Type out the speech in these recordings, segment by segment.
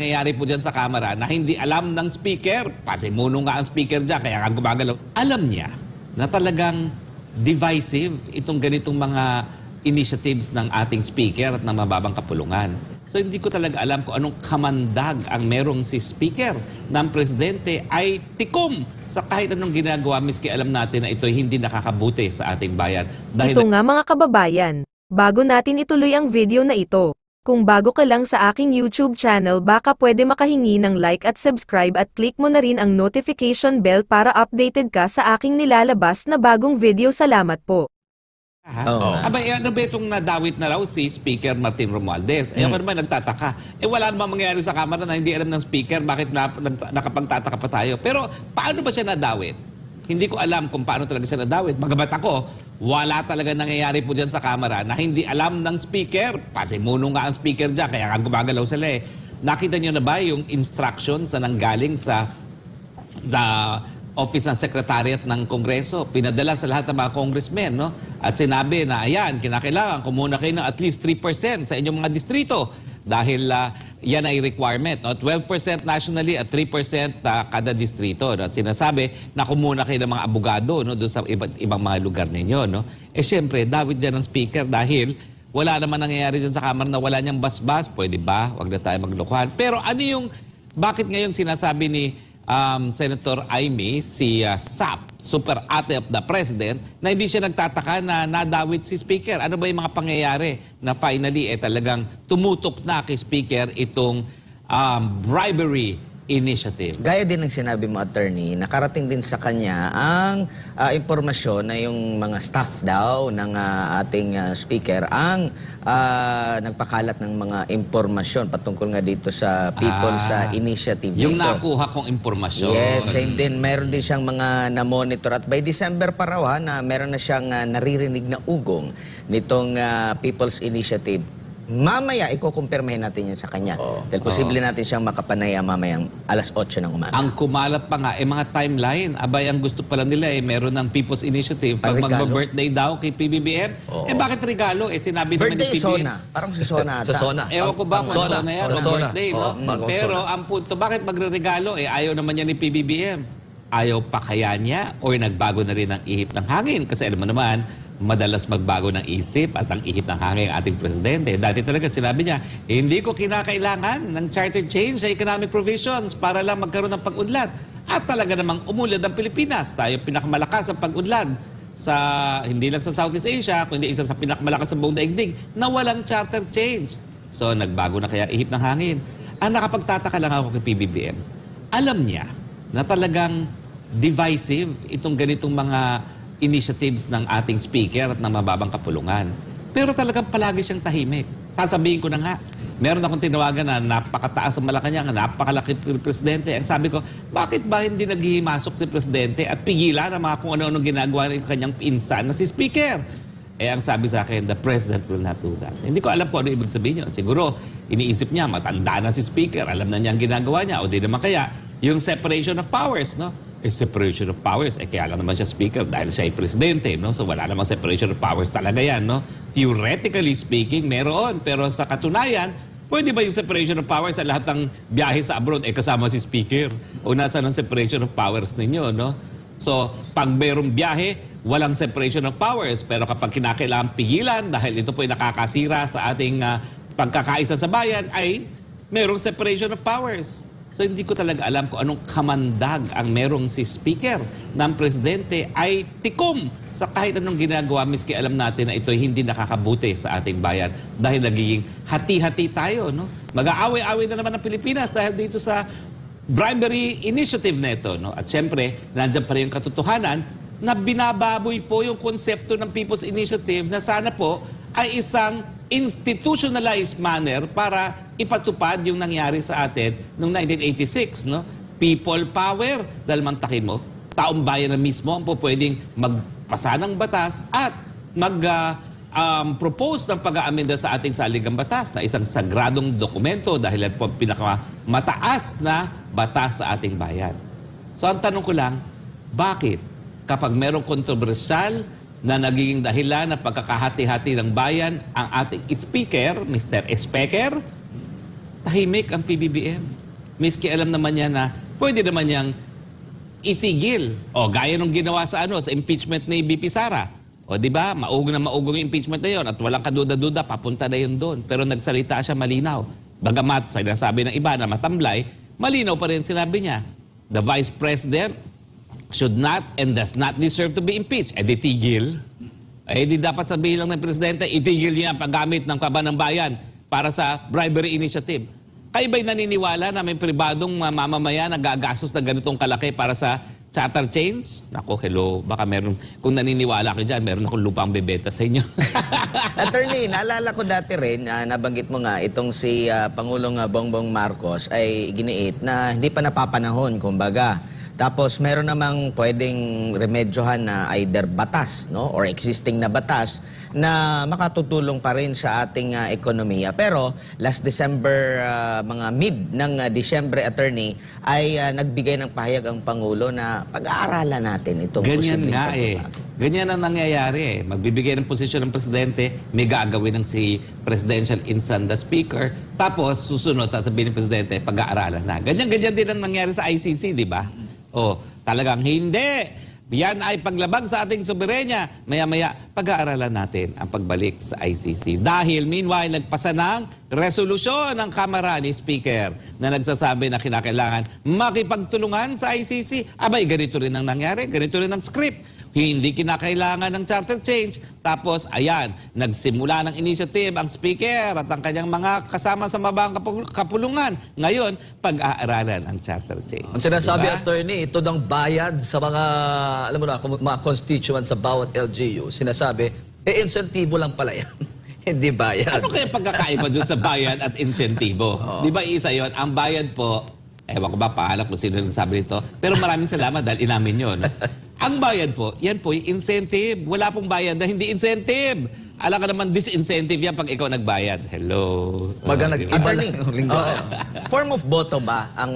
nangyayari po dyan sa camera na hindi alam ng speaker. Pasimuno nga ang speaker dyan, kaya ang gumagalaw. Alam niya na talagang divisive itong ganitong mga initiatives ng ating speaker at ng mababang kapulungan. So hindi ko talaga alam kung anong kamandag ang merong si speaker ng presidente ay tikom sa kahit anong ginagawa miski alam natin na ito hindi nakakabuti sa ating bayan. Dahil ito nga mga kababayan, bago natin ituloy ang video na ito, kung bago ka lang sa aking YouTube channel baka pwede makahingi ng like at subscribe at click mo na rin ang notification bell para updated ka sa aking nilalabas na bagong video. Salamat po. Ah, Oo. Ah, Aba, eh, ano ba itong nadawit na raw si Speaker Martin Romualdez? Ayaw eh, ako hmm. naman nagtataka. Eh, wala namang mangyayari sa Kamara na hindi alam ng Speaker bakit na, nag- nakapagtataka pa tayo. Pero paano ba siya nadawit? hindi ko alam kung paano talaga siya nadawit. Bagamat ako, wala talaga nangyayari po dyan sa camera na hindi alam ng speaker. Pasimuno nga ang speaker dyan, kaya gumagalaw sila eh. Nakita niyo na ba yung instructions sa nanggaling sa the office ng Secretariat ng Kongreso. Pinadala sa lahat ng mga congressmen, no? At sinabi na, ayan, kinakailangan kumuna kayo ng at least 3% sa inyong mga distrito dahil uh, yan ay requirement. No? 12% nationally at 3% uh, ah, kada distrito. No? At sinasabi na kumuna kayo ng mga abogado no? doon sa iba, ibang mga lugar ninyo. No? Eh siyempre, David dyan ang speaker dahil wala naman nangyayari dyan sa Kamara na wala niyang basbas. Pwede ba? Huwag na tayo maglukuhan. Pero ano yung, bakit ngayon sinasabi ni um, Senator Aimee, si uh, SAP, Super Ate of the President, na hindi siya nagtataka na nadawit si Speaker. Ano ba yung mga pangyayari na finally eh, talagang tumutok na kay Speaker itong um, bribery Initiative. Gaya din ng sinabi mo, attorney, nakarating din sa kanya ang uh, impormasyon na yung mga staff daw ng uh, ating uh, speaker ang uh, nagpakalat ng mga impormasyon patungkol nga dito sa people ah, sa initiative. Yung dito. nakuha kong impormasyon. Yes, same din. Meron din siyang mga na-monitor at by December pa raw ha, na meron na siyang uh, naririnig na ugong nitong uh, People's Initiative Mamaya, ikukumpirmahin natin yan sa kanya. Oo. Dahil posible natin siyang makapanaya mamayang alas 8 ng umaga. Ang kumalat pa nga, eh mga timeline, abay ang gusto pala nila eh, meron ng People's Initiative. Pag Regalo. magbo-birthday daw kay PBBM, Oo. eh bakit regalo? Eh sinabi naman ni Birthday PBBM. Sona. Parang si Sona ata. Sa Sona. Ewan ko ba kung Sona. Sona yan, Sona. birthday, no? Oo, Pero ang punto, bakit magre-regalo? Eh, ayaw naman niya ni PBBM. Ayaw pa kaya niya or nagbago na rin ang ihip ng hangin. Kasi alam mo naman, madalas magbago ng isip at ang ihip ng hangin ang ating presidente. Dati talaga sinabi niya, eh, hindi ko kinakailangan ng charter change sa economic provisions para lang magkaroon ng pag-unlad. At talaga namang umulad ang Pilipinas. Tayo pinakamalakas ang pag-unlad sa hindi lang sa Southeast Asia, kundi isa sa pinakamalakas sa buong daigdig na walang charter change. So nagbago na kaya ihip ng hangin. Ang nakapagtataka lang ako kay PBBM, alam niya na talagang divisive itong ganitong mga initiatives ng ating speaker at ng mababang kapulungan. Pero talagang palagi siyang tahimik. Sasabihin ko na nga, meron akong tinawagan na napakataas ang Malacanang, napakalaki presidente. Ang sabi ko, bakit ba hindi naghihimasok si presidente at pigilan ang mga kung ano-ano ginagawa ng kanyang pinsan na si speaker? Eh, ang sabi sa akin, the president will not do that. Hindi ko alam kung ano ibig sabihin niyo. Siguro, iniisip niya, matanda na si speaker, alam na niya ang ginagawa niya, o di naman kaya, yung separation of powers, no? eh, separation of powers. Eh, kaya lang naman siya speaker dahil siya ay presidente, no? So wala namang separation of powers talaga yan, no? Theoretically speaking, meron. Pero sa katunayan, pwede ba yung separation of powers sa lahat ng biyahe sa abroad, eh kasama si speaker? O nasa ng separation of powers ninyo, no? So, pag merong biyahe, walang separation of powers. Pero kapag kinakailangan pigilan, dahil ito po ay nakakasira sa ating uh, pagkakaisa sa bayan, ay merong separation of powers. So hindi ko talaga alam kung anong kamandag ang merong si Speaker ng Presidente ay tikom sa kahit anong ginagawa miski alam natin na ito hindi nakakabuti sa ating bayan dahil nagiging hati-hati tayo. No? Mag-aaway-away na naman ang Pilipinas dahil dito sa bribery initiative nito. No? At syempre, nandiyan pa rin yung katotohanan na binababoy po yung konsepto ng People's Initiative na sana po ay isang institutionalized manner para ipatupad yung nangyari sa atin noong 1986, no? People power, dahil mantakin mo, taong bayan na mismo ang pwedeng magpasa ng batas at mag uh, um, propose ng pag-aamenda sa ating saligang batas na isang sagradong dokumento dahil po pinakamataas na batas sa ating bayan. So ang tanong ko lang, bakit kapag merong kontrobersyal na nagiging dahilan ng pagkakahati-hati ng bayan ang ating speaker, Mr. Speaker, tahimik ang PBBM. Miski alam naman niya na pwede naman niyang itigil. O gaya nung ginawa sa ano sa impeachment ni BP Sara. O di ba? Maugong na maugong yung impeachment na yon at walang kaduda-duda papunta na yon doon. Pero nagsalita siya malinaw. Bagamat sinasabi ng iba na matamblay, malinaw pa rin sinabi niya. The Vice President should not and does not deserve to be impeached. Eh di tigil. Eh di dapat sabihin lang ng Presidente, itigil niya ang paggamit ng kaba ng bayan para sa bribery initiative. Kayo ba'y naniniwala na may pribadong mamamaya na gagastos na ganitong kalaki para sa charter change? Nako, hello. Baka meron, kung naniniwala kayo dyan, meron akong lupang bebeta sa inyo. Attorney, naalala ko dati rin, ah, nabanggit mo nga, itong si ah, Pangulong ah, Bongbong Marcos ay giniit na hindi pa napapanahon, kumbaga. Tapos meron namang pwedeng remedyohan na either batas no or existing na batas na makatutulong pa rin sa ating uh, ekonomiya. Pero last December uh, mga mid ng uh, ah, December attorney ay uh, nagbigay ng pahayag ang pangulo na pag-aaralan natin itong Ganyan nga eh. Ganyan ang nangyayari eh. Magbibigay ng posisyon ng presidente, may gagawin ng si presidential instant the speaker, tapos susunod sasabihin ng presidente, pag-aaralan na. Ganyan-ganyan din ang nangyari sa ICC, di ba? Oh, talagang hindi. Yan ay paglabag sa ating soberenya. Maya-maya, pag-aaralan natin ang pagbalik sa ICC. Dahil meanwhile, nagpasa ng resolusyon ng Kamara ni Speaker na nagsasabi na kinakailangan makipagtulungan sa ICC. Abay, ganito rin ang nangyari, ganito rin ang script. Hindi kinakailangan ng charter change. Tapos, ayan, nagsimula ng initiative ang speaker at ang kanyang mga kasama sa mabang kapulungan. Ngayon, pag-aaralan ang charter change. Ang sinasabi, diba? attorney, ito ng bayad sa mga, alam mo na, mga constituents sa bawat LGU. Sinasabi, eh, insentibo lang pala yan. Hindi bayad. Ano kaya pagkakaiba dun sa bayad at insentibo? Oh. Di ba isa yon Ang bayad po, ewan ko ba, pahala kung sino nagsabi nito. Pero maraming salamat dahil inamin yun. Ang bayad po, yan po, yung incentive. Wala pong bayad na hindi incentive. Alam ka naman, disincentive yan pag ikaw nagbayad. Hello. Baga nag iba lang yung Form of boto ba ang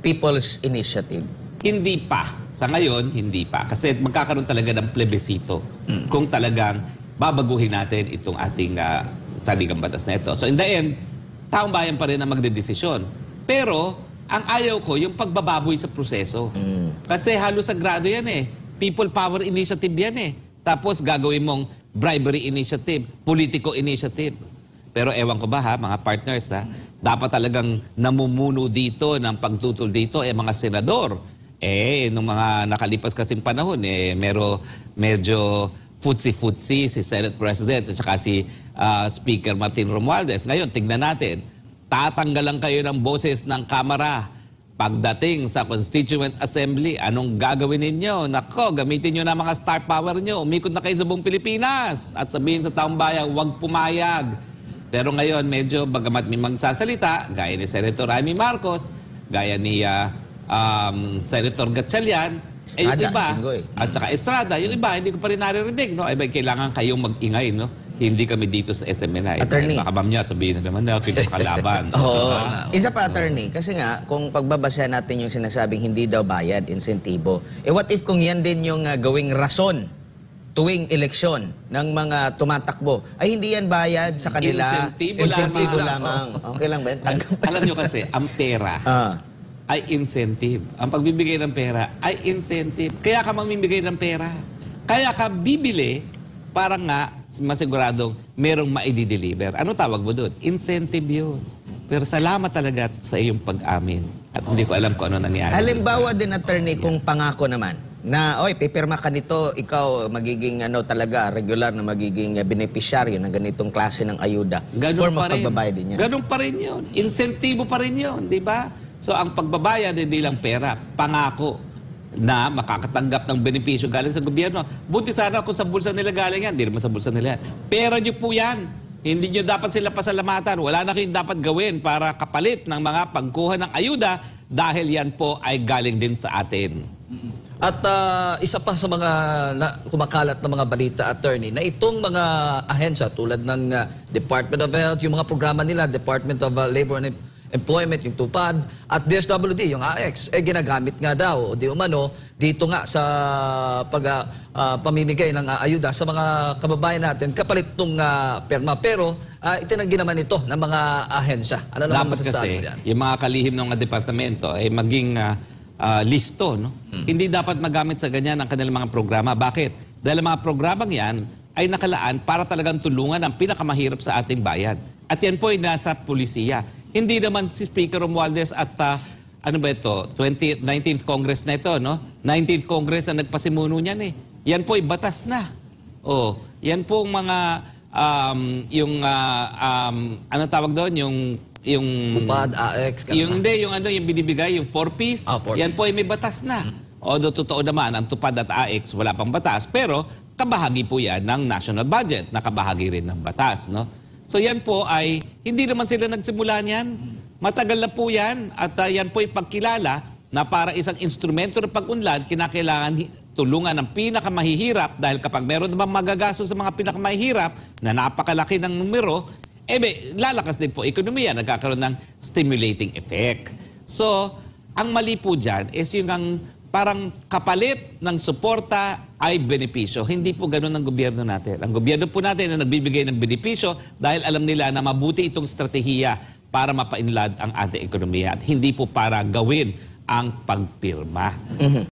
People's Initiative? Hindi pa. Sa ngayon, hindi pa. Kasi magkakaroon talaga ng plebisito hmm. kung talagang babaguhin natin itong ating uh, saligang batas na ito. So in the end, taong bayan pa rin ang magdedesisyon. Pero ang ayaw ko, yung pagbababoy sa proseso. Mm. Kasi halos sagrado yan eh. People power initiative yan eh. Tapos gagawin mong bribery initiative, politico initiative. Pero ewan ko ba ha, mga partners ha, dapat talagang namumuno dito ng pagtutol dito eh mga senador. Eh, nung mga nakalipas kasing panahon, eh, mero, medyo futsi-futsi si Senate President at saka si uh, Speaker Martin Romualdez. Ngayon, tingnan natin tatanggalan kayo ng boses ng kamera Pagdating sa Constituent Assembly, anong gagawin ninyo? Nako, gamitin nyo na mga star power nyo. Umikot na kayo sa buong Pilipinas. At sabihin sa taong bayan, huwag pumayag. Pero ngayon, medyo bagamat may magsasalita, gaya ni Senator Rami Marcos, gaya ni uh, um, Senator Gatchalian, Estrada, eh, yung iba, at saka Estrada, yung iba, hindi ko pa rin naririnig. No? Ay, ba, kailangan kayong mag-ingay. No? hindi kami dito sa SMNI. Attorney. Baka ma'am niya sabihin na naman na kalaban. Oo. Diba? Isa pa, attorney. Kasi nga, kung pagbabasa natin yung sinasabing hindi daw bayad, insentibo. Eh what if kung yan din yung uh, gawing rason tuwing eleksyon ng mga tumatakbo, ay hindi yan bayad sa kanila. Insentibo, insentibo lamang. lamang. Okay lang ba yan? Alam nyo kasi, ang pera, ah ay incentive. Ang pagbibigay ng pera ay incentive. Kaya ka mamimigay ng pera. Kaya ka bibili para nga masiguradong merong maidideliver. Ano tawag mo doon? Incentive yun. Pero salamat talaga sa iyong pag-amin. At hindi ko alam kung ano nangyari. Halimbawa din, attorney, oh, yeah. pangako naman na, oy, pipirma ka nito, ikaw magiging ano talaga, regular na magiging eh, beneficiary ng ganitong klase ng ayuda. Ganun Form pa rin. pagbabayad din yan. Ganun pa rin yun. Insentibo pa rin yun, di ba? So ang pagbabayad hindi lang pera, pangako na makakatanggap ng benepisyo galing sa gobyerno. Buti sana kung sa bulsa nila galing yan. Hindi naman sa bulsa nila yan. Pera niyo po yan. Hindi niyo dapat sila pasalamatan. Wala na kayong dapat gawin para kapalit ng mga pagkuha ng ayuda dahil yan po ay galing din sa atin. At uh, isa pa sa mga na, kumakalat na mga balita, attorney, na itong mga ahensya tulad ng uh, Department of Health, yung mga programa nila, Department of uh, Labor and employment, yung tupad, at DSWD, yung AX, eh ginagamit nga daw, o di umano, dito nga sa pag, uh, pamimigay ng uh, ayuda sa mga kababayan natin, kapalit ng uh, perma. Pero uh, itinanggi naman ito ng mga ahensya. Ano naman Dapat kasi, yan? yung mga kalihim ng mga departamento, ay eh, maging uh, uh, listo. No? Hmm. Hindi dapat magamit sa ganyan ang kanilang mga programa. Bakit? Dahil ang mga programang yan ay nakalaan para talagang tulungan ang pinakamahirap sa ating bayan. At yan po ay nasa pulisiya. Hindi naman si Speaker Romualdez at uh, ano ba ito, 20, 19th Congress na ito, no? 19th Congress ang nagpasimuno niyan eh. Yan po ay batas na. Oh, yan po ang mga um, yung uh, um, ano tawag doon, yung yung Upad, AX, yung hindi, yung ano, yung binibigay, yung 4-piece, ah, four yan piece. po ay may batas na. Hmm. Although totoo naman, ang tupad at AX wala pang batas, pero kabahagi po yan ng national budget, nakabahagi rin ng batas. No? So yan po ay, hindi naman sila nagsimula niyan. Matagal na po yan at uh, yan po ay pagkilala na para isang instrumento ng pag-unlad, kinakailangan tulungan ng pinakamahihirap dahil kapag meron naman magagaso sa mga pinakamahihirap na napakalaki ng numero, eh lalakas din po ekonomiya, nagkakaroon ng stimulating effect. So, ang mali po dyan is yung ang parang kapalit ng suporta ay benepisyo. Hindi po ganun ang gobyerno natin. Ang gobyerno po natin na nagbibigay ng benepisyo dahil alam nila na mabuti itong strategiya para mapainlad ang ating ekonomiya at hindi po para gawin ang pagpirma. Mm-hmm.